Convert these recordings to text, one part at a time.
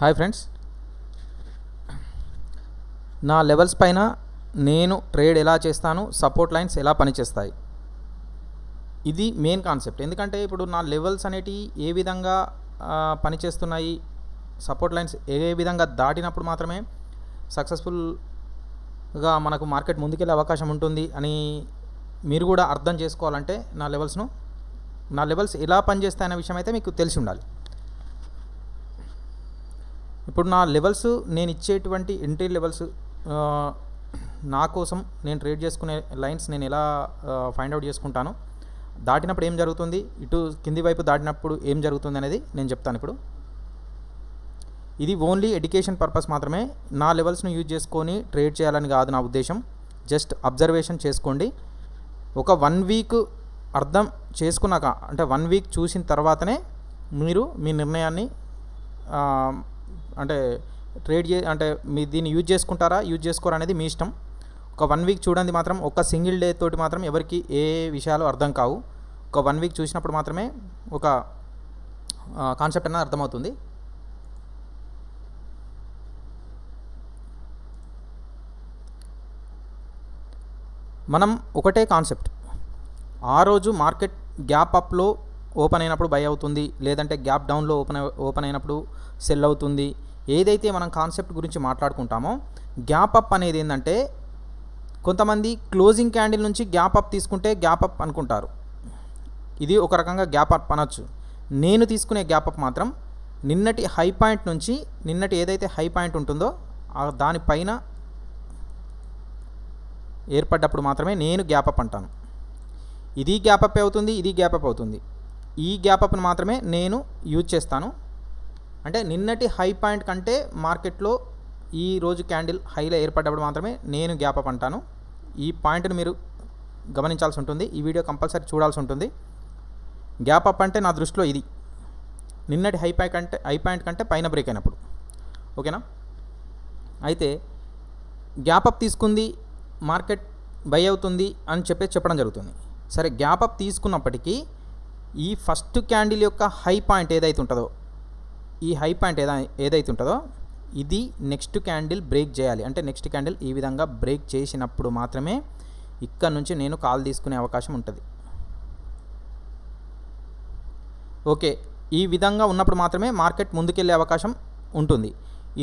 hi friends నా levels పైన నేను ట్రేడ్ ఎలా చేస్తాను సపోర్ట్ లైన్స్ ఎలా పనిచేస్తాయి ఇది మెయిన్ కాన్సెప్ట్ ఎందుకంటే ఇప్పుడు నా లెవెల్స్ అనేటివి ఏ విధంగా పనిచేస్తున్నాయి సపోర్ట్ లైన్స్ ఏ విధంగా దాటినప్పుడు మాత్రమే సక్సెస్ఫుల్గా మనకు మార్కెట్ ముందుకెళ్ళే అవకాశం ఉంటుంది అని మీరు కూడా అర్థం చేసుకోవాలంటే నా లెవెల్స్ను నా లెవెల్స్ ఎలా పనిచేస్తాయనే విషయం అయితే మీకు తెలిసి ఉండాలి ఇప్పుడు నా లెవెల్స్ నేను ఇచ్చేటువంటి ఎంట్రీ లెవెల్స్ నా కోసం నేను ట్రేడ్ చేసుకునే లైన్స్ నేను ఎలా ఫైండ్ అవుట్ చేసుకుంటాను దాటినప్పుడు ఏం జరుగుతుంది ఇటు కింది వైపు దాటినప్పుడు ఏం జరుగుతుంది అనేది నేను చెప్తాను ఇప్పుడు ఇది ఓన్లీ ఎడ్యుకేషన్ పర్పస్ మాత్రమే నా లెవెల్స్ను యూజ్ చేసుకొని ట్రేడ్ చేయాలని కాదు నా ఉద్దేశం జస్ట్ అబ్జర్వేషన్ చేసుకోండి ఒక వన్ వీక్ అర్థం చేసుకున్నాక అంటే వన్ వీక్ చూసిన తర్వాతనే మీరు మీ నిర్ణయాన్ని అంటే ట్రేడ్ చే అంటే మీ దీన్ని యూజ్ చేసుకుంటారా యూజ్ చేసుకోరా అనేది మీ ఇష్టం ఒక వన్ వీక్ చూడండి మాత్రం ఒక్క సింగిల్ డే తోటి మాత్రం ఎవరికి ఏ విషయాలు అర్థం కావు ఒక వన్ వీక్ చూసినప్పుడు మాత్రమే ఒక కాన్సెప్ట్ అనేది అర్థమవుతుంది మనం ఒకటే కాన్సెప్ట్ ఆ రోజు మార్కెట్ గ్యాప్ అప్లో ఓపెన్ అయినప్పుడు బై అవుతుంది లేదంటే గ్యాప్ డౌన్లో ఓపెన్ ఓపెన్ అయినప్పుడు సెల్ అవుతుంది ఏదైతే మనం కాన్సెప్ట్ గురించి మాట్లాడుకుంటామో గ్యాప్ అప్ అనేది ఏంటంటే కొంతమంది క్లోజింగ్ క్యాండిల్ నుంచి గ్యాప్ అప్ తీసుకుంటే గ్యాప్ అప్ అనుకుంటారు ఇది ఒక రకంగా గ్యాప్ అప్ అనొచ్చు నేను తీసుకునే గ్యాప్ అప్ మాత్రం నిన్నటి హై పాయింట్ నుంచి నిన్నటి ఏదైతే హై పాయింట్ ఉంటుందో దానిపైన ఏర్పడ్డప్పుడు మాత్రమే నేను గ్యాప్ అప్ అంటాను ఇది గ్యాప్ అప్ అవుతుంది ఇది గ్యాప్ అప్ అవుతుంది ఈ గ్యాప్ అప్ను మాత్రమే నేను యూజ్ చేస్తాను అంటే నిన్నటి హై పాయింట్ కంటే మార్కెట్లో ఈ రోజు క్యాండిల్ హైలో ఏర్పడ్డప్పుడు మాత్రమే నేను గ్యాప్ అప్ అంటాను ఈ పాయింట్ని మీరు గమనించాల్సి ఉంటుంది ఈ వీడియో కంపల్సరీ చూడాల్సి ఉంటుంది గ్యాప్ అప్ అంటే నా దృష్టిలో ఇది నిన్నటి హై పాయింట్ కంటే హై పాయింట్ కంటే పైన బ్రేక్ అయినప్పుడు ఓకేనా అయితే గ్యాప్ అప్ తీసుకుంది మార్కెట్ బై అవుతుంది అని చెప్పేసి చెప్పడం జరుగుతుంది సరే గ్యాప్ అప్ తీసుకున్నప్పటికీ ఈ ఫస్ట్ క్యాండిల్ యొక్క హై పాయింట్ ఏదైతే ఉంటుందో ఈ హై పాయింట్ ఏదా ఏదైతే ఉంటుందో ఇది నెక్స్ట్ క్యాండిల్ బ్రేక్ చేయాలి అంటే నెక్స్ట్ క్యాండిల్ ఈ విధంగా బ్రేక్ చేసినప్పుడు మాత్రమే ఇక్కడ నుంచి నేను కాల్ తీసుకునే అవకాశం ఉంటుంది ఓకే ఈ విధంగా ఉన్నప్పుడు మాత్రమే మార్కెట్ ముందుకెళ్ళే అవకాశం ఉంటుంది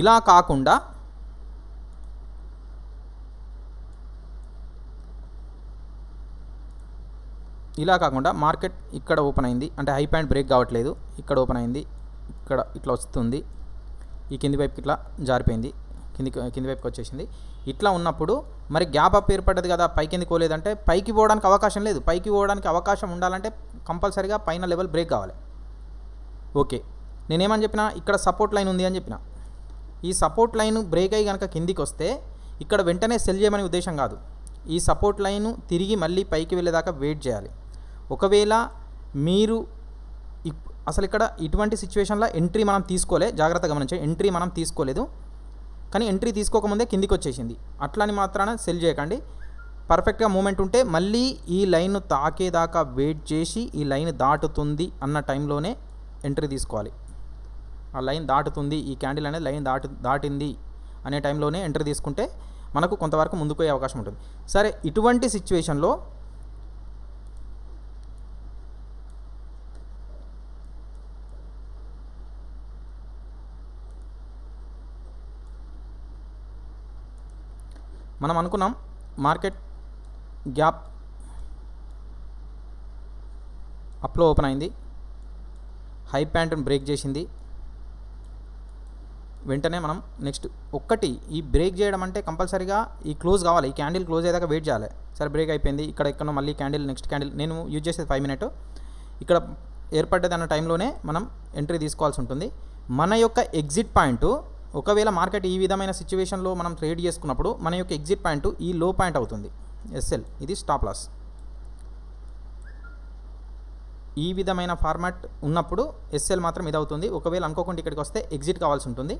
ఇలా కాకుండా ఇలా కాకుండా మార్కెట్ ఇక్కడ ఓపెన్ అయింది అంటే హై పాయింట్ బ్రేక్ కావట్లేదు ఇక్కడ ఓపెన్ అయింది ఇక్కడ ఇట్లా వస్తుంది ఈ కింది వైపుకి ఇట్లా జారిపోయింది కింది కింది వైపుకి వచ్చేసింది ఇట్లా ఉన్నప్పుడు మరి గ్యాప్ అప్ ఏర్పడ్డది కదా పైకింది కోలేదంటే పైకి పోవడానికి అవకాశం లేదు పైకి పోవడానికి అవకాశం ఉండాలంటే కంపల్సరీగా పైన లెవెల్ బ్రేక్ కావాలి ఓకే నేనేమని చెప్పిన ఇక్కడ సపోర్ట్ లైన్ ఉంది అని చెప్పిన ఈ సపోర్ట్ లైన్ బ్రేక్ అయ్యి కనుక కిందికి వస్తే ఇక్కడ వెంటనే సెల్ చేయమని ఉద్దేశం కాదు ఈ సపోర్ట్ లైన్ తిరిగి మళ్ళీ పైకి వెళ్ళేదాకా వెయిట్ చేయాలి ఒకవేళ మీరు అసలు ఇక్కడ ఇటువంటి సిచ్యువేషన్లో ఎంట్రీ మనం తీసుకోలే జాగ్రత్త గమనించే ఎంట్రీ మనం తీసుకోలేదు కానీ ఎంట్రీ తీసుకోకముందే కిందికి వచ్చేసింది అట్లాని మాత్రాన సెల్ చేయకండి పర్ఫెక్ట్గా మూమెంట్ ఉంటే మళ్ళీ ఈ లైన్ తాకేదాకా వెయిట్ చేసి ఈ లైన్ దాటుతుంది అన్న టైంలోనే ఎంట్రీ తీసుకోవాలి ఆ లైన్ దాటుతుంది ఈ క్యాండిల్ అనేది లైన్ దాటు దాటింది అనే టైంలోనే ఎంట్రీ తీసుకుంటే మనకు కొంతవరకు ముందుకు అవకాశం ఉంటుంది సరే ఇటువంటి సిచ్యువేషన్లో మనం అనుకున్నాం మార్కెట్ గ్యాప్ అప్లో ఓపెన్ అయింది హై ప్యాంట్ను బ్రేక్ చేసింది వెంటనే మనం నెక్స్ట్ ఒక్కటి ఈ బ్రేక్ చేయడం అంటే కంపల్సరిగా ఈ క్లోజ్ కావాలి ఈ క్యాండిల్ క్లోజ్ అయ్యేదాకా వెయిట్ చేయాలి సరే బ్రేక్ అయిపోయింది ఇక్కడ ఎక్కడ మళ్ళీ క్యాండిల్ నెక్స్ట్ క్యాండిల్ నేను యూజ్ చేసేది ఫైవ్ మినిట్ ఇక్కడ ఏర్పడ్డది అన్న టైంలోనే మనం ఎంట్రీ తీసుకోవాల్సి ఉంటుంది మన యొక్క ఎగ్జిట్ పాయింట్ ఒకవేళ మార్కెట్ ఈ విధమైన సిచ్యువేషన్లో మనం ట్రేడ్ చేసుకున్నప్పుడు మన యొక్క ఎగ్జిట్ పాయింట్ ఈ లో పాయింట్ అవుతుంది ఎస్ఎల్ ఇది స్టాప్ లాస్ ఈ విధమైన ఫార్మాట్ ఉన్నప్పుడు ఎస్ఎల్ మాత్రం ఇది అవుతుంది ఒకవేళ అనుకోకుండా ఇక్కడికి వస్తే ఎగ్జిట్ కావాల్సి ఉంటుంది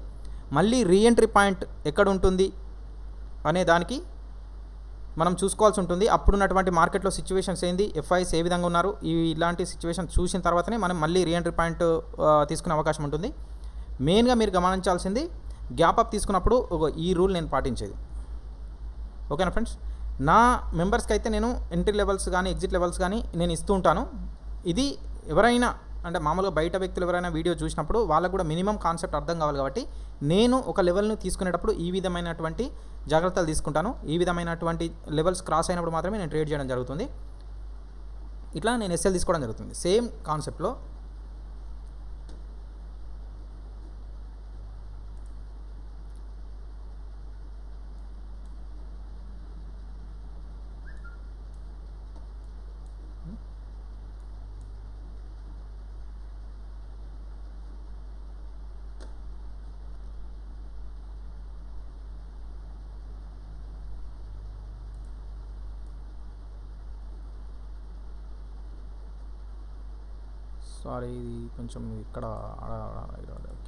మళ్ళీ రీఎంట్రీ పాయింట్ ఎక్కడ ఉంటుంది అనే దానికి మనం చూసుకోవాల్సి ఉంటుంది అప్పుడున్నటువంటి మార్కెట్లో సిచ్యువేషన్స్ ఏంది ఎఫ్ఐస్ ఏ విధంగా ఉన్నారు ఈ ఇలాంటి సిచ్యువేషన్ చూసిన తర్వాతనే మనం మళ్ళీ రీఎంట్రీ పాయింట్ తీసుకునే అవకాశం ఉంటుంది మెయిన్గా మీరు గమనించాల్సింది గ్యాప్ అప్ తీసుకున్నప్పుడు ఈ రూల్ నేను పాటించేది ఓకేనా ఫ్రెండ్స్ నా మెంబర్స్కి అయితే నేను ఎంట్రీ లెవెల్స్ కానీ ఎగ్జిట్ లెవెల్స్ కానీ నేను ఇస్తూ ఉంటాను ఇది ఎవరైనా అంటే మామూలుగా బయట వ్యక్తులు ఎవరైనా వీడియో చూసినప్పుడు వాళ్ళకు కూడా మినిమం కాన్సెప్ట్ అర్థం కావాలి కాబట్టి నేను ఒక లెవెల్ని తీసుకునేటప్పుడు ఈ విధమైనటువంటి జాగ్రత్తలు తీసుకుంటాను ఈ విధమైనటువంటి లెవెల్స్ క్రాస్ అయినప్పుడు మాత్రమే నేను ట్రేడ్ చేయడం జరుగుతుంది ఇట్లా నేను ఎస్ఎల్ తీసుకోవడం జరుగుతుంది సేమ్ కాన్సెప్ట్లో సారీ ఇది కొంచెం ఇక్కడ ఓకే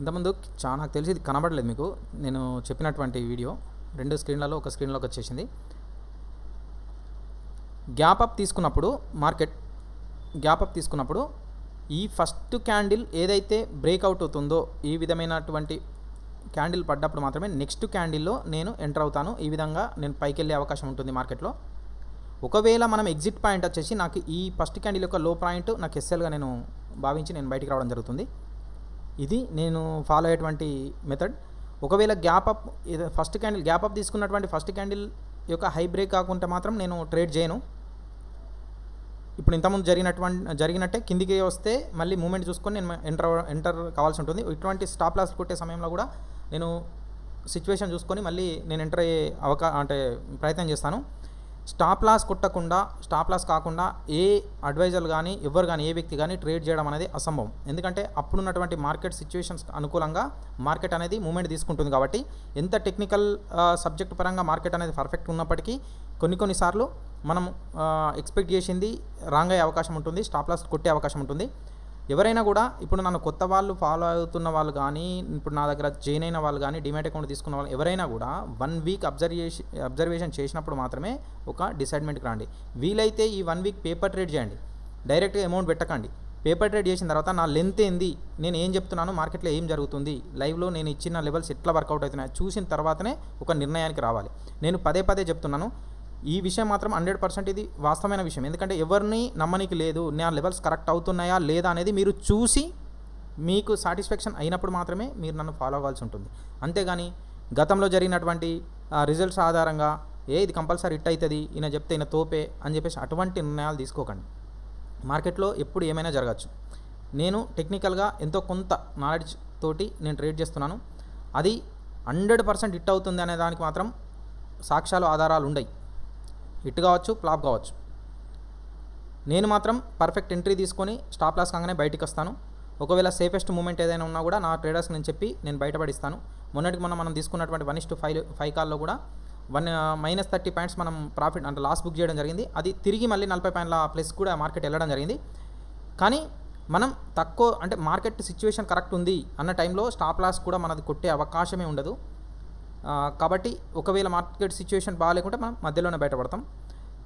ఇంతకుముందు చాలా నాకు తెలిసి ఇది కనబడలేదు మీకు నేను చెప్పినటువంటి వీడియో రెండు స్క్రీన్లలో ఒక స్క్రీన్లోకి వచ్చేసింది గ్యాప్ అప్ తీసుకున్నప్పుడు మార్కెట్ గ్యాప్ అప్ తీసుకున్నప్పుడు ఈ ఫస్ట్ క్యాండిల్ ఏదైతే బ్రేక్అవుట్ అవుతుందో ఈ విధమైనటువంటి క్యాండిల్ పడ్డప్పుడు మాత్రమే నెక్స్ట్ క్యాండిల్లో నేను ఎంటర్ అవుతాను ఈ విధంగా నేను పైకి వెళ్ళే అవకాశం ఉంటుంది మార్కెట్లో ఒకవేళ మనం ఎగ్జిట్ పాయింట్ వచ్చేసి నాకు ఈ ఫస్ట్ క్యాండిల్ యొక్క లో పాయింట్ నాకు ఎస్ఎల్గా నేను భావించి నేను బయటికి రావడం జరుగుతుంది ఇది నేను ఫాలో అయ్యేటువంటి మెథడ్ ఒకవేళ gap up first candle gap up తీసుకున్నటువంటి ఫస్ట్ క్యాండిల్ యొక్క హై బ్రేక్ కాకుండా మాత్రం నేను ట్రేడ్ చేయను ఇప్పుడు ఇంతకుముందు జరిగినటువంటి జరిగినట్టే కిందికి వస్తే మళ్ళీ మూమెంట్ చూసుకొని నేను ఎంటర్ ఎంటర్ కావాల్సి ఉంటుంది ఇటువంటి స్టాప్ లాస్ కొట్టే సమయంలో కూడా నేను సిచ్యువేషన్ చూసుకొని మళ్ళీ నేను ఎంటర్ అయ్యే అవకా అంటే ప్రయత్నం చేస్తాను స్టాప్ లాస్ కొట్టకుండా స్టాప్ లాస్ కాకుండా ఏ అడ్వైజర్లు కానీ ఎవరు కానీ ఏ వ్యక్తి కానీ ట్రేడ్ చేయడం అనేది అసంభవం ఎందుకంటే అప్పుడున్నటువంటి మార్కెట్ సిచ్యువేషన్స్ అనుకూలంగా మార్కెట్ అనేది మూమెంట్ తీసుకుంటుంది కాబట్టి ఎంత టెక్నికల్ సబ్జెక్ట్ పరంగా మార్కెట్ అనేది పర్ఫెక్ట్ ఉన్నప్పటికీ కొన్ని కొన్నిసార్లు మనం ఎక్స్పెక్ట్ చేసింది రాంగ్ అయ్యే అవకాశం ఉంటుంది స్టాప్ లాస్ కొట్టే అవకాశం ఉంటుంది ఎవరైనా కూడా ఇప్పుడు నన్ను కొత్త వాళ్ళు ఫాలో అవుతున్న వాళ్ళు కానీ ఇప్పుడు నా దగ్గర జాయిన్ అయిన వాళ్ళు కానీ డిమేట్ అకౌంట్ తీసుకున్న వాళ్ళు ఎవరైనా కూడా వన్ వీక్ అబ్జర్వేషన్ అబ్జర్వేషన్ చేసినప్పుడు మాత్రమే ఒక డిసైడ్మెంట్కి రండి వీలైతే ఈ వన్ వీక్ పేపర్ ట్రేడ్ చేయండి డైరెక్ట్గా అమౌంట్ పెట్టకండి పేపర్ ట్రేడ్ చేసిన తర్వాత నా లెంత్ ఏంది నేను ఏం చెప్తున్నాను మార్కెట్లో ఏం జరుగుతుంది లైవ్లో నేను ఇచ్చిన లెవెల్స్ ఎట్లా వర్కౌట్ అవుతున్నాయి చూసిన తర్వాతనే ఒక నిర్ణయానికి రావాలి నేను పదే పదే చెప్తున్నాను ఈ విషయం మాత్రం హండ్రెడ్ పర్సెంట్ ఇది వాస్తవమైన విషయం ఎందుకంటే ఎవరిని నమ్మనికి లేదు నా లెవెల్స్ కరెక్ట్ అవుతున్నాయా లేదా అనేది మీరు చూసి మీకు సాటిస్ఫాక్షన్ అయినప్పుడు మాత్రమే మీరు నన్ను ఫాలో అవ్వాల్సి ఉంటుంది అంతేగాని గతంలో జరిగినటువంటి రిజల్ట్స్ ఆధారంగా ఏ ఇది కంపల్సరీ హిట్ అవుతుంది ఈయన చెప్తే ఈయన తోపే అని చెప్పేసి అటువంటి నిర్ణయాలు తీసుకోకండి మార్కెట్లో ఎప్పుడు ఏమైనా జరగచ్చు నేను టెక్నికల్గా ఎంతో కొంత నాలెడ్జ్ తోటి నేను ట్రేడ్ చేస్తున్నాను అది హండ్రెడ్ పర్సెంట్ హిట్ అవుతుంది అనే దానికి మాత్రం సాక్ష్యాలు ఆధారాలు ఉండయి హిట్ కావచ్చు ఫ్లాప్ కావచ్చు నేను మాత్రం పర్ఫెక్ట్ ఎంట్రీ తీసుకొని స్టాప్ లాస్ కాగానే బయటికి వస్తాను ఒకవేళ సేఫెస్ట్ మూమెంట్ ఏదైనా ఉన్నా కూడా నా ట్రేడర్స్ నేను చెప్పి నేను బయటపడిస్తాను మొన్నటికి మనం మనం తీసుకున్నటువంటి వన్ టు ఫైవ్ ఫైవ్ కాల్లో కూడా వన్ మైనస్ థర్టీ పాయింట్స్ మనం ప్రాఫిట్ అంటే లాస్ బుక్ చేయడం జరిగింది అది తిరిగి మళ్ళీ నలభై పాయింట్ల ప్లస్ కూడా మార్కెట్ వెళ్ళడం జరిగింది కానీ మనం తక్కువ అంటే మార్కెట్ సిచ్యువేషన్ కరెక్ట్ ఉంది అన్న టైంలో స్టాప్ లాస్ కూడా మనది కొట్టే అవకాశమే ఉండదు కాబట్టి ఒకవేళ మార్కెట్ సిచ్యువేషన్ బాగాలేకుంటే మనం మధ్యలోనే బయటపడతాం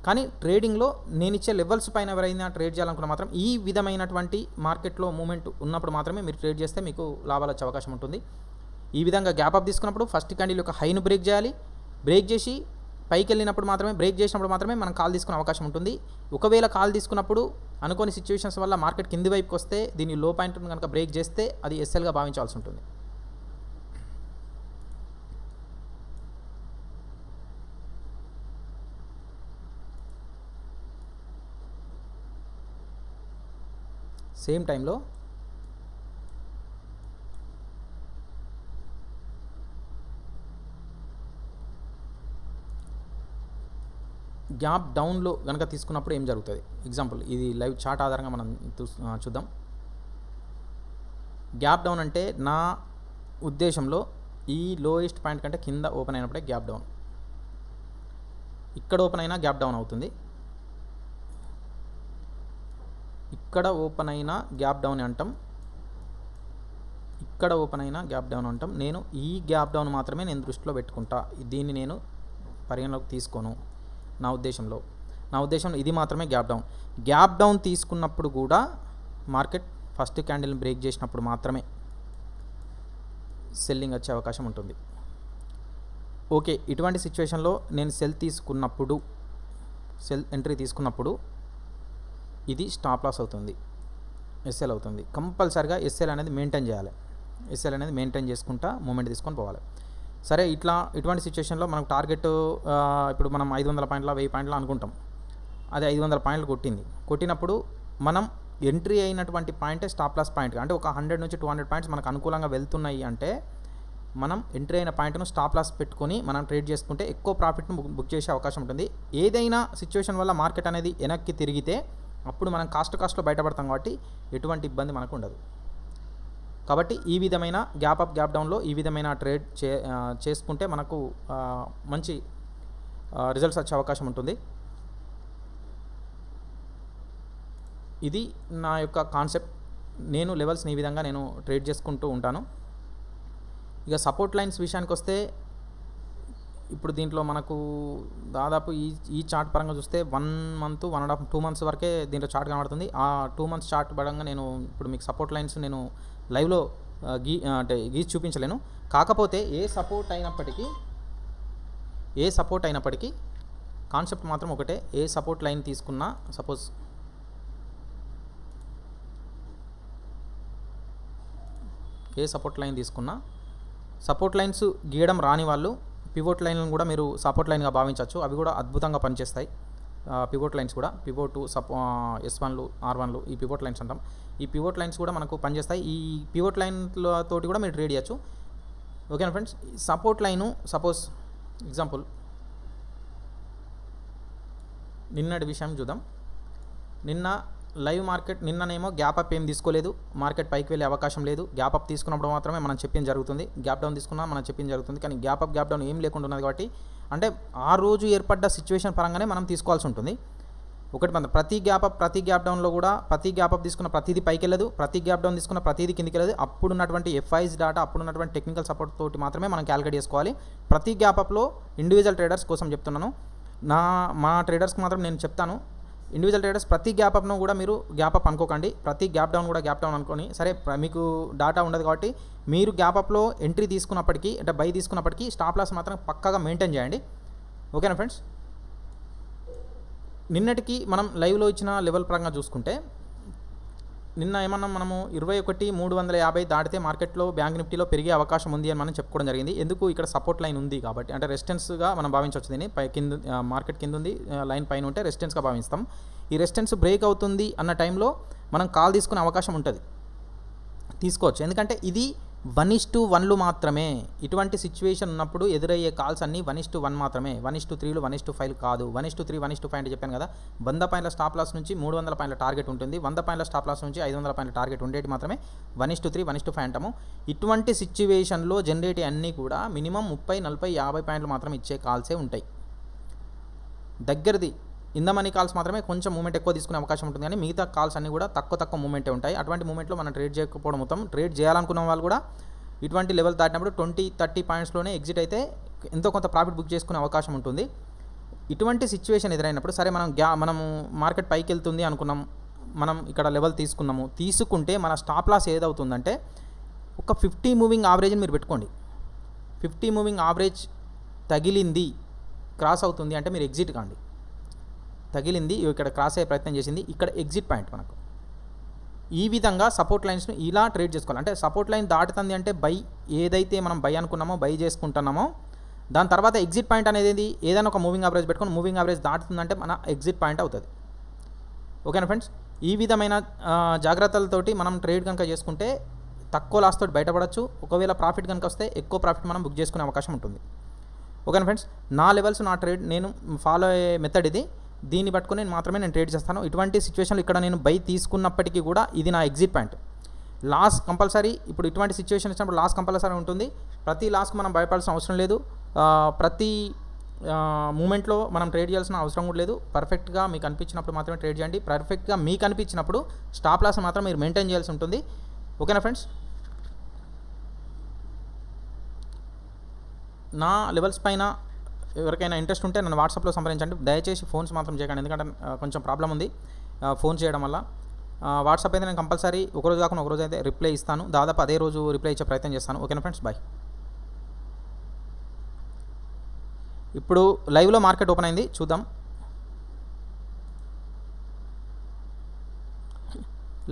కానీ ట్రేడింగ్లో నేను ఇచ్చే లెవెల్స్ పైన ఎవరైనా ట్రేడ్ చేయాలనుకుంటే మాత్రం ఈ విధమైనటువంటి మార్కెట్లో మూమెంట్ ఉన్నప్పుడు మాత్రమే మీరు ట్రేడ్ చేస్తే మీకు లాభాలు వచ్చే అవకాశం ఉంటుంది ఈ విధంగా గ్యాప్ అప్ తీసుకున్నప్పుడు ఫస్ట్ క్యాండిల్ యొక్క హైను బ్రేక్ చేయాలి బ్రేక్ చేసి పైకి వెళ్ళినప్పుడు మాత్రమే బ్రేక్ చేసినప్పుడు మాత్రమే మనం కాల్ తీసుకునే అవకాశం ఉంటుంది ఒకవేళ కాల్ తీసుకున్నప్పుడు అనుకోని సిచ్యువేషన్స్ వల్ల మార్కెట్ కింది వైపుకి వస్తే దీన్ని లో పాయింట్ కనుక బ్రేక్ చేస్తే అది ఎస్ఎల్గా భావించాల్సి ఉంటుంది సేమ్ టైంలో గ్యాప్ డౌన్లో కనుక తీసుకున్నప్పుడు ఏం జరుగుతుంది ఎగ్జాంపుల్ ఇది లైవ్ చార్ట్ ఆధారంగా మనం చూద్దాం గ్యాప్ డౌన్ అంటే నా ఉద్దేశంలో ఈ లోయెస్ట్ పాయింట్ కంటే కింద ఓపెన్ అయినప్పుడే గ్యాప్ డౌన్ ఇక్కడ ఓపెన్ అయినా గ్యాప్ డౌన్ అవుతుంది ఇక్కడ ఓపెన్ అయిన గ్యాప్ డౌన్ అంటాం ఇక్కడ ఓపెన్ అయిన గ్యాప్ డౌన్ అంటాం నేను ఈ గ్యాప్ డౌన్ మాత్రమే నేను దృష్టిలో పెట్టుకుంటా దీన్ని నేను పరిగణలోకి తీసుకోను నా ఉద్దేశంలో నా ఉద్దేశంలో ఇది మాత్రమే గ్యాప్ డౌన్ గ్యాప్ డౌన్ తీసుకున్నప్పుడు కూడా మార్కెట్ ఫస్ట్ క్యాండిల్ని బ్రేక్ చేసినప్పుడు మాత్రమే సెల్లింగ్ వచ్చే అవకాశం ఉంటుంది ఓకే ఇటువంటి సిచ్యువేషన్లో నేను సెల్ తీసుకున్నప్పుడు సెల్ ఎంట్రీ తీసుకున్నప్పుడు ఇది స్టాప్ లాస్ అవుతుంది ఎస్ఎల్ అవుతుంది కంపల్సరిగా ఎస్ఎల్ అనేది మెయింటైన్ చేయాలి ఎస్ఎల్ అనేది మెయింటైన్ చేసుకుంటా మూమెంట్ తీసుకొని పోవాలి సరే ఇట్లా ఇటువంటి సిచ్యువేషన్లో మనకు టార్గెట్ ఇప్పుడు మనం ఐదు వందల పాయింట్ల వెయ్యి పాయింట్ల అనుకుంటాం అది ఐదు వందల పాయింట్లు కొట్టింది కొట్టినప్పుడు మనం ఎంట్రీ అయినటువంటి పాయింటే స్టాప్ లాస్ పాయింట్ అంటే ఒక హండ్రెడ్ నుంచి టూ హండ్రెడ్ పాయింట్స్ మనకు అనుకూలంగా వెళ్తున్నాయి అంటే మనం ఎంట్రీ అయిన పాయింట్ను స్టాప్ లాస్ పెట్టుకొని మనం ట్రేడ్ చేసుకుంటే ఎక్కువ ప్రాఫిట్ను బుక్ చేసే అవకాశం ఉంటుంది ఏదైనా సిచ్యువేషన్ వల్ల మార్కెట్ అనేది వెనక్కి తిరిగితే అప్పుడు మనం కాస్ట్ కాస్ట్లో బయటపడతాం కాబట్టి ఎటువంటి ఇబ్బంది మనకు ఉండదు కాబట్టి ఈ విధమైన గ్యాప్ అప్ గ్యాప్ డౌన్లో ఈ విధమైన ట్రేడ్ చే చేసుకుంటే మనకు మంచి రిజల్ట్స్ వచ్చే అవకాశం ఉంటుంది ఇది నా యొక్క కాన్సెప్ట్ నేను లెవెల్స్ని ఈ విధంగా నేను ట్రేడ్ చేసుకుంటూ ఉంటాను ఇక సపోర్ట్ లైన్స్ విషయానికి వస్తే ఇప్పుడు దీంట్లో మనకు దాదాపు ఈ ఈ చార్ట్ పరంగా చూస్తే one month one and half two months వరకే దీంట్లో చార్ట్ కనబడుతుంది ఆ టూ మంత్స్ చార్ట్ పరంగా నేను ఇప్పుడు మీకు సపోర్ట్ లైన్స్ నేను లైవ్లో గీ అంటే గీసి చూపించలేను కాకపోతే ఏ సపోర్ట్ అయినప్పటికీ ఏ సపోర్ట్ అయినప్పటికీ కాన్సెప్ట్ మాత్రం ఒకటే ఏ సపోర్ట్ లైన్ తీసుకున్నా సపోజ్ ఏ సపోర్ట్ లైన్ తీసుకున్నా సపోర్ట్ లైన్స్ గీయడం రాని వాళ్ళు పివోట్ లైన్లను కూడా మీరు సపోర్ట్ లైన్గా భావించవచ్చు అవి కూడా అద్భుతంగా పనిచేస్తాయి పివోట్ లైన్స్ కూడా పివోట్ సపో ఎస్ వన్లు ఆర్ వన్లు ఈ పివోట్ లైన్స్ అంటాం ఈ పివోట్ లైన్స్ కూడా మనకు పనిచేస్తాయి ఈ పివోట్ లైన్లతోటి కూడా మీరు ట్రేడ్ చేయొచ్చు ఓకేనా friends support line suppose example నిన్నటి విషయం చూద్దాం నిన్న లైవ్ మార్కెట్ నిన్ననేమో గ్యాప్ అప్ ఏం తీసుకోలేదు మార్కెట్ పైకి వెళ్ళే అవకాశం లేదు గ్యాప్ అప్ తీసుకున్నప్పుడు మాత్రమే మనం చెప్పింది జరుగుతుంది గ్యాప్ డౌన్ తీసుకున్నా మనం చెప్పింది జరుగుతుంది కానీ గ్యాప్ అప్ గ్యాప్ డౌన్ ఏం లేకుండా ఉన్నది కాబట్టి అంటే ఆ రోజు ఏర్పడ్డ సిచ్యువేషన్ పరంగానే మనం తీసుకోవాల్సి ఉంటుంది ఒకటి మన ప్రతి గ్యాప్ అప్ ప్రతి గ్యాప్ డౌన్లో కూడా ప్రతి గ్యాప్ అప్ తీసుకున్న ప్రతిదీ పైకి వెళ్ళదు ప్రతి గ్యాప్ డౌన్ తీసుకున్న ప్రతిదీ కిందికి వెళ్ళదు ఉన్నటువంటి ఎఫ్ఐస్ డాటా ఉన్నటువంటి టెక్నికల్ సపోర్ట్ తోటి మాత్రమే మనం క్యాలిక్యులేట్ చేసుకోవాలి ప్రతి గ్యాప్ అప్లో ఇండివిజువల్ ట్రేడర్స్ కోసం చెప్తున్నాను నా మా ట్రేడర్స్కి మాత్రం నేను చెప్తాను ఇండివిజువల్ ట్రేడర్స్ ప్రతి గ్యాప్ అప్ను కూడా మీరు గ్యాప్ అప్ అనుకోకండి ప్రతి గ్యాప్ డౌన్ కూడా గ్యాప్ డౌన్ అనుకోని సరే మీకు డాటా ఉండదు కాబట్టి మీరు గ్యాప్ అప్లో ఎంట్రీ తీసుకున్నప్పటికీ అంటే బై తీసుకున్నప్పటికీ స్టాప్ లాస్ మాత్రం పక్కగా మెయింటైన్ చేయండి ఓకేనా ఫ్రెండ్స్ నిన్నటికి మనం లైవ్లో ఇచ్చిన లెవెల్ పరంగా చూసుకుంటే నిన్న ఏమన్నా మనము ఇరవై ఒకటి మూడు వందల యాభై దాటితే మార్కెట్లో బ్యాంక్ నిఫ్టీలో పెరిగే అవకాశం ఉంది అని మనం చెప్పుకోవడం జరిగింది ఎందుకు ఇక్కడ సపోర్ట్ లైన్ ఉంది కాబట్టి అంటే రెసిస్టెన్స్గా మనం భావించవచ్చు దీన్ని పై కింద మార్కెట్ కింద ఉంది లైన్ పైన ఉంటే రెసిస్టెన్స్గా భావిస్తాం ఈ రెసిస్టెన్స్ బ్రేక్ అవుతుంది అన్న టైంలో మనం కాల్ తీసుకునే అవకాశం ఉంటుంది తీసుకోవచ్చు ఎందుకంటే ఇది వన్ ఇస్ టు వన్లు మాత్రమే ఇటువంటి సిచ్యువేషన్ ఉన్నప్పుడు ఎదురయ్యే కాల్స్ అన్నీ వన్ ఇస్ టు వన్ మాత్రమే వన్ ఇస్ టు త్రీలు వన్ ఇస్ టు ఫైవ్ కాదు one is to three one is to five అంటే చెప్పాను కదా వంద పాయింట్ల స్టాప్ లాస్ నుంచి మూడు వందల పాయింట్ల టార్గెట్ ఉంటుంది వంద పాయింట్ల స్టాప్ లాస్ నుంచి ఐదు వందల పాయింట్ల టార్గెట్ ఉండేటి మాత్రమే one is to three one is to five అంటాము ఇటువంటి సిచ్యువేషన్లో జనరేట్ అన్నీ కూడా మినిమం ముప్పై నలభై యాభై పాయింట్లు మాత్రం ఇచ్చే కాల్సే ఉంటాయి దగ్గరది ఇన్ ద మనీ కాల్స్ మాత్రమే కొంచెం మూమెంట్ ఎక్కువ తీసుకునే అవకాశం ఉంటుంది కానీ మిగతా కాల్స్ అన్నీ కూడా తక్కువ తక్కువ మూమెంటే ఉంటాయి అటువంటి మూమెంట్లో మనం ట్రేడ్ చేయకపోవడం మొత్తం ట్రేడ్ చేయాలనుకున్న వాళ్ళు కూడా ఇటువంటి లెవెల్ దాటినప్పుడు ట్వంటీ థర్టీ పాయింట్స్లోనే ఎగ్జిట్ అయితే ఎంతో కొంత ప్రాఫిట్ బుక్ చేసుకునే అవకాశం ఉంటుంది ఇటువంటి సిచ్యువేషన్ ఎదురైనప్పుడు సరే మనం గ్యా మనము మార్కెట్ పైకి వెళ్తుంది అనుకున్నాం మనం ఇక్కడ లెవెల్ తీసుకున్నాము తీసుకుంటే మన స్టాప్ లాస్ ఏదవుతుందంటే ఒక ఫిఫ్టీ మూవింగ్ యావరేజ్ని మీరు పెట్టుకోండి ఫిఫ్టీ మూవింగ్ యావరేజ్ తగిలింది క్రాస్ అవుతుంది అంటే మీరు ఎగ్జిట్ కాండి తగిలింది ఇక్కడ క్రాస్ అయ్యే ప్రయత్నం చేసింది ఇక్కడ ఎగ్జిట్ పాయింట్ మనకు ఈ విధంగా సపోర్ట్ లైన్స్ను ఇలా ట్రేడ్ చేసుకోవాలి అంటే సపోర్ట్ లైన్ దాటుతుంది అంటే బై ఏదైతే మనం బై అనుకున్నామో బై చేసుకుంటున్నామో దాని తర్వాత ఎగ్జిట్ పాయింట్ అనేది ఏదైనా ఒక మూవింగ్ యావరేజ్ పెట్టుకొని మూవింగ్ యావరేజ్ దాటుతుందంటే మన ఎగ్జిట్ పాయింట్ అవుతుంది ఓకేనా ఫ్రెండ్స్ ఈ విధమైన జాగ్రత్తలతోటి మనం ట్రేడ్ కనుక చేసుకుంటే తక్కువ లాస్ తోటి బయటపడచ్చు ఒకవేళ ప్రాఫిట్ కనుక వస్తే ఎక్కువ ప్రాఫిట్ మనం బుక్ చేసుకునే అవకాశం ఉంటుంది ఓకేనా ఫ్రెండ్స్ నా లెవెల్స్ నా ట్రేడ్ నేను ఫాలో అయ్యే మెథడ్ ఇది దీన్ని పట్టుకొని నేను మాత్రమే నేను ట్రేడ్ చేస్తాను ఇటువంటి సిచ్యువేషన్లో ఇక్కడ నేను బై తీసుకున్నప్పటికీ కూడా ఇది నా ఎగ్జిట్ పాయింట్ లాస్ కంపల్సరీ ఇప్పుడు ఇటువంటి సిచ్యువేషన్ వచ్చినప్పుడు లాస్ కంపల్సరీ ఉంటుంది ప్రతి లాస్కి మనం భయపడాల్సిన అవసరం లేదు ప్రతి మూమెంట్లో మనం ట్రేడ్ చేయాల్సిన అవసరం కూడా లేదు పర్ఫెక్ట్గా మీకు అనిపించినప్పుడు మాత్రమే ట్రేడ్ చేయండి పర్ఫెక్ట్గా మీకు అనిపించినప్పుడు స్టాప్ లాస్ మాత్రం మీరు మెయింటైన్ చేయాల్సి ఉంటుంది ఓకేనా ఫ్రెండ్స్ నా లెవెల్స్ పైన ఎవరికైనా ఇంట్రెస్ట్ ఉంటే నన్ను వాట్సాప్లో సంప్రదించండి దయచేసి ఫోన్స్ మాత్రం చేయకండి ఎందుకంటే కొంచెం ప్రాబ్లం ఉంది ఫోన్ చేయడం వల్ల వాట్సాప్ అయితే నేను కంపల్సరీ ఒకరోజు కాకుండా ఒకరోజు అయితే రిప్లై ఇస్తాను దాదాపు అదే రోజు రిప్లై ఇచ్చే ప్రయత్నం చేస్తాను ఓకేనా ఫ్రెండ్స్ బాయ్ ఇప్పుడు లైవ్లో మార్కెట్ ఓపెన్ అయింది చూద్దాం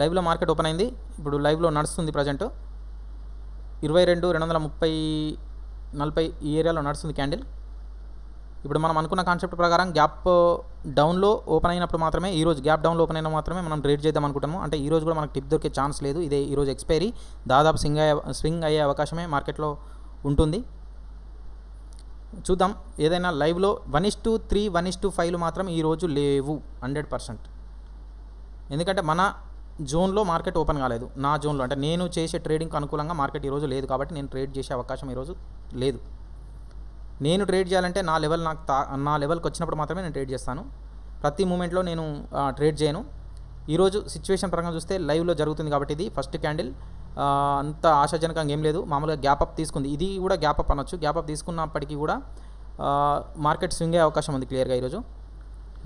లైవ్లో మార్కెట్ ఓపెన్ అయింది ఇప్పుడు లైవ్లో నడుస్తుంది ప్రజెంట్ ఇరవై రెండు రెండు వందల ముప్పై నలభై ఈ ఏరియాలో నడుస్తుంది క్యాండిల్ ఇప్పుడు మనం అనుకున్న కాన్సెప్ట్ ప్రకారం గ్యాప్ డౌన్లో ఓపెన్ అయినప్పుడు మాత్రమే ఈరోజు గ్యాప్ డౌన్లో ఓపెన్ అయిన మాత్రమే మనం ట్రేడ్ చేద్దాం అనుకుంటాము అంటే ఈరోజు కూడా మనకు టిప్ దొరికే ఛాన్స్ లేదు ఇదే ఈరోజు ఎక్స్పైరీ దాదాపు స్వింగ్ అయ్యే స్వింగ్ అయ్యే అవకాశమే మార్కెట్లో ఉంటుంది చూద్దాం ఏదైనా లైవ్లో one is to three one is to ఫైవ్లు మాత్రం ఈరోజు లేవు హండ్రెడ్ పర్సెంట్ ఎందుకంటే మన జోన్లో మార్కెట్ ఓపెన్ కాలేదు నా జోన్లో అంటే నేను చేసే ట్రేడింగ్కి అనుకూలంగా మార్కెట్ ఈరోజు లేదు కాబట్టి నేను ట్రేడ్ చేసే అవకాశం ఈరోజు లేదు నేను ట్రేడ్ చేయాలంటే నా లెవెల్ నాకు తా నా లెవెల్కి వచ్చినప్పుడు మాత్రమే నేను ట్రేడ్ చేస్తాను ప్రతి మూమెంట్లో నేను ట్రేడ్ చేయను ఈరోజు సిచ్యువేషన్ ప్రకారం చూస్తే లైవ్లో జరుగుతుంది కాబట్టి ఇది ఫస్ట్ క్యాండిల్ అంత ఆశాజనకంగా ఏం లేదు మామూలుగా గ్యాప్ అప్ తీసుకుంది ఇది కూడా గ్యాప్ అప్ అనొచ్చు గ్యాప్ అప్ తీసుకున్నప్పటికీ కూడా మార్కెట్ స్వింగ్ అయ్యే అవకాశం ఉంది క్లియర్గా ఈరోజు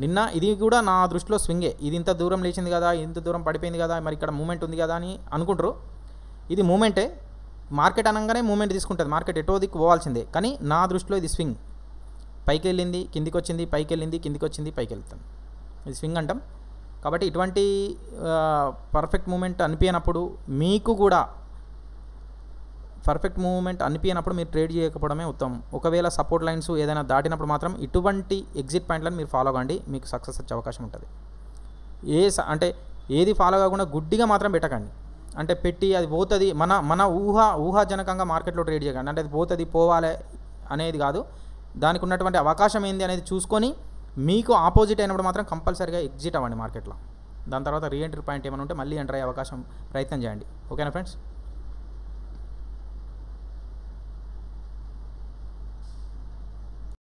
నిన్న ఇది కూడా నా దృష్టిలో స్వింగే ఇది ఇంత దూరం లేచింది కదా ఇంత దూరం పడిపోయింది కదా మరి ఇక్కడ మూమెంట్ ఉంది కదా అని అనుకుంటారు ఇది మూమెంటే మార్కెట్ అనగానే మూమెంట్ తీసుకుంటుంది మార్కెట్ ఎటో దిక్కు పోవాల్సిందే కానీ నా దృష్టిలో ఇది స్వింగ్ పైకి వెళ్ళింది కిందికి వచ్చింది పైకి వెళ్ళింది కిందికి వచ్చింది పైకి వెళ్తుంది ఇది స్వింగ్ అంటాం కాబట్టి ఇటువంటి పర్ఫెక్ట్ మూమెంట్ అనిపించినప్పుడు మీకు కూడా పర్ఫెక్ట్ మూమెంట్ అనిపించినప్పుడు మీరు ట్రేడ్ చేయకపోవడమే ఉత్తమం ఒకవేళ సపోర్ట్ లైన్స్ ఏదైనా దాటినప్పుడు మాత్రం ఇటువంటి ఎగ్జిట్ పాయింట్లను మీరు ఫాలో కండి మీకు సక్సెస్ వచ్చే అవకాశం ఉంటుంది ఏ అంటే ఏది ఫాలో కాకుండా గుడ్డిగా మాత్రం పెట్టకండి అంటే పెట్టి అది పోతుంది మన మన ఊహ ఊహాజనకంగా మార్కెట్లో ట్రేడ్ చేయకండి అంటే అది పోతుంది పోవాలి అనేది కాదు దానికి ఉన్నటువంటి అవకాశం ఏంది అనేది చూసుకొని మీకు ఆపోజిట్ అయినప్పుడు మాత్రం కంపల్సరీగా ఎగ్జిట్ అవ్వండి మార్కెట్లో దాని తర్వాత రీఎంట్రీ పాయింట్ ఏమైనా ఉంటే మళ్ళీ ఎంటర్ అయ్యే అవకాశం ప్రయత్నం చేయండి ఓకేనా ఫ్రెండ్స్